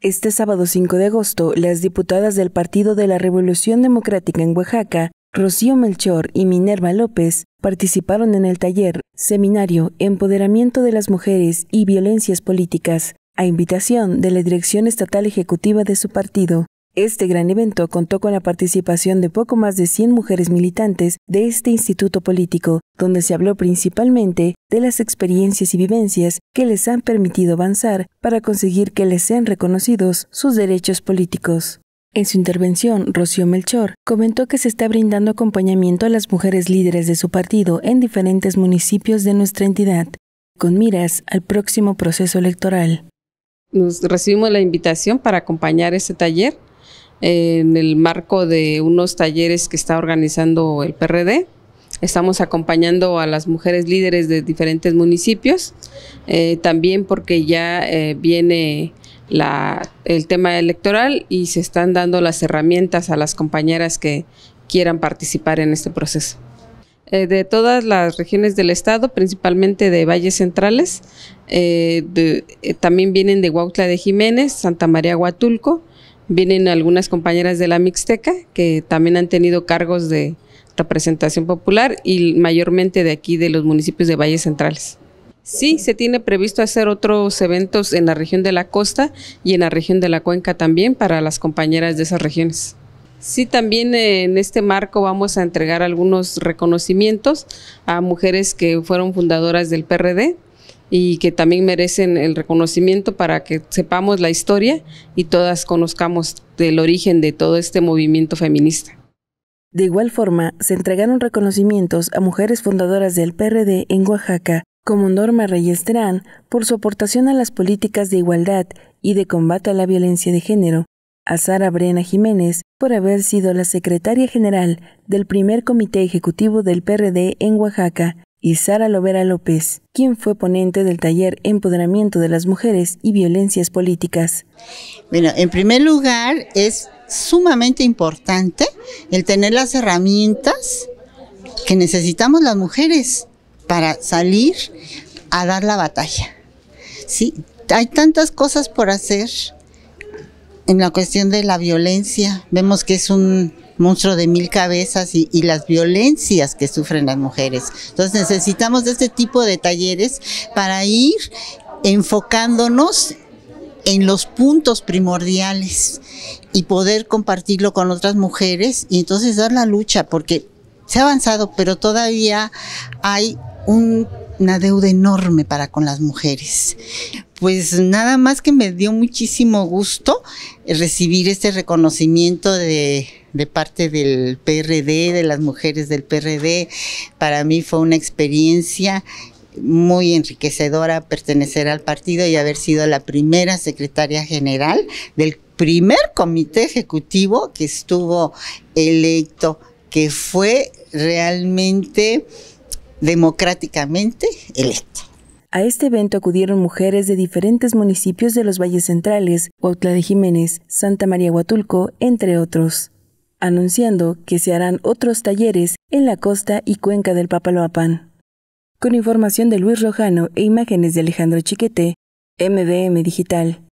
Este sábado 5 de agosto, las diputadas del Partido de la Revolución Democrática en Oaxaca, Rocío Melchor y Minerva López, participaron en el taller Seminario Empoderamiento de las Mujeres y Violencias Políticas, a invitación de la Dirección Estatal Ejecutiva de su partido. Este gran evento contó con la participación de poco más de 100 mujeres militantes de este instituto político, donde se habló principalmente de las experiencias y vivencias que les han permitido avanzar para conseguir que les sean reconocidos sus derechos políticos. En su intervención, Rocío Melchor comentó que se está brindando acompañamiento a las mujeres líderes de su partido en diferentes municipios de nuestra entidad, con miras al próximo proceso electoral. Nos recibimos la invitación para acompañar este taller en el marco de unos talleres que está organizando el PRD. Estamos acompañando a las mujeres líderes de diferentes municipios, eh, también porque ya eh, viene la, el tema electoral y se están dando las herramientas a las compañeras que quieran participar en este proceso. Eh, de todas las regiones del estado, principalmente de valles centrales, también vienen de Huautla de Jiménez, Santa María Huatulco, Vienen algunas compañeras de la Mixteca que también han tenido cargos de representación popular y mayormente de aquí de los municipios de valles centrales. Sí, se tiene previsto hacer otros eventos en la región de la costa y en la región de la cuenca también para las compañeras de esas regiones. Sí, también en este marco vamos a entregar algunos reconocimientos a mujeres que fueron fundadoras del PRD, y que también merecen el reconocimiento para que sepamos la historia y todas conozcamos el origen de todo este movimiento feminista. De igual forma, se entregaron reconocimientos a mujeres fundadoras del PRD en Oaxaca, como Norma Reyes Terán, por su aportación a las políticas de igualdad y de combate a la violencia de género, a Sara Brena Jiménez, por haber sido la secretaria general del primer comité ejecutivo del PRD en Oaxaca, y Sara Lovera López, quien fue ponente del taller Empoderamiento de las Mujeres y Violencias Políticas. Bueno, en primer lugar es sumamente importante el tener las herramientas que necesitamos las mujeres para salir a dar la batalla. Sí, hay tantas cosas por hacer en la cuestión de la violencia. Vemos que es un monstruo de mil cabezas y, las violencias que sufren las mujeres. Entonces necesitamos de este tipo de talleres para ir enfocándonos en los puntos primordiales y poder compartirlo con otras mujeres y entonces dar la lucha porque se ha avanzado, pero todavía hay un una deuda enorme para con las mujeres. Pues nada más que me dio muchísimo gusto eh, recibir este reconocimiento de, parte del PRD, de las mujeres del PRD. Para mí fue una experiencia muy enriquecedora pertenecer al partido y haber sido la primera secretaria general del primer comité ejecutivo que estuvo electo, que fue realmente democráticamente electa. A este evento acudieron mujeres de diferentes municipios de los valles centrales, Huautla de Jiménez, Santa María Huatulco, entre otros, anunciando que se harán otros talleres en la costa y cuenca del Papaloapan. Con información de Luis Rojano e imágenes de Alejandro Chiquete, MDM Digital.